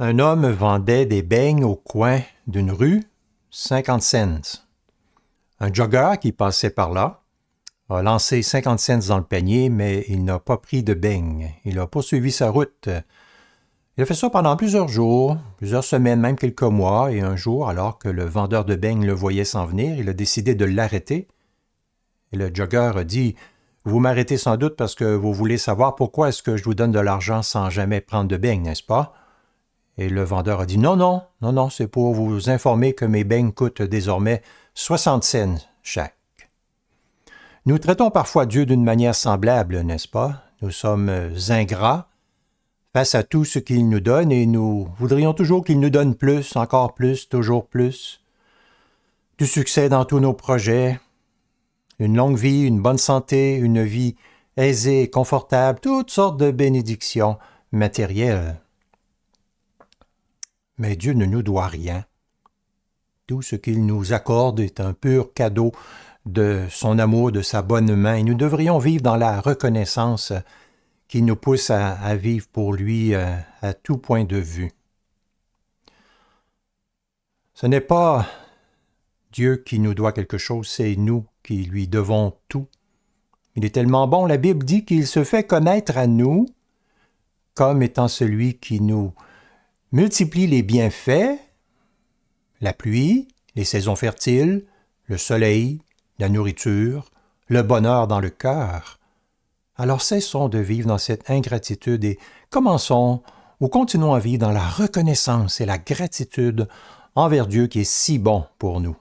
Un homme vendait des beignes au coin d'une rue, 50 cents. Un jogger qui passait par là a lancé 50 cents dans le panier, mais il n'a pas pris de beignes. Il a poursuivi sa route. Il a fait ça pendant plusieurs jours, plusieurs semaines, même quelques mois, et un jour, alors que le vendeur de beignes le voyait s'en venir, il a décidé de l'arrêter. Et le jogger a dit Vous m'arrêtez sans doute parce que vous voulez savoir pourquoi est-ce que je vous donne de l'argent sans jamais prendre de beignes, n'est-ce pas et le vendeur a dit non, non, non, non, c'est pour vous informer que mes beignes coûtent désormais 60 cents chaque. Nous traitons parfois Dieu d'une manière semblable, n'est-ce pas? Nous sommes ingrats face à tout ce qu'il nous donne et nous voudrions toujours qu'il nous donne plus, encore plus, toujours plus. Du succès dans tous nos projets, une longue vie, une bonne santé, une vie aisée confortable, toutes sortes de bénédictions matérielles mais Dieu ne nous doit rien. Tout ce qu'il nous accorde est un pur cadeau de son amour, de sa bonne main, et nous devrions vivre dans la reconnaissance qui nous pousse à, vivre pour lui euh, à tout point de vue. Ce n'est pas Dieu qui nous doit quelque chose, c'est nous qui lui devons tout. Il est tellement bon, la Bible dit qu'il se fait connaître à nous comme étant celui qui nous multiplie les bienfaits, la pluie, les saisons fertiles, le soleil, la nourriture, le bonheur dans le cœur. Alors cessons de vivre dans cette ingratitude et commençons ou continuons à vivre dans la reconnaissance et la gratitude envers Dieu qui est si bon pour nous.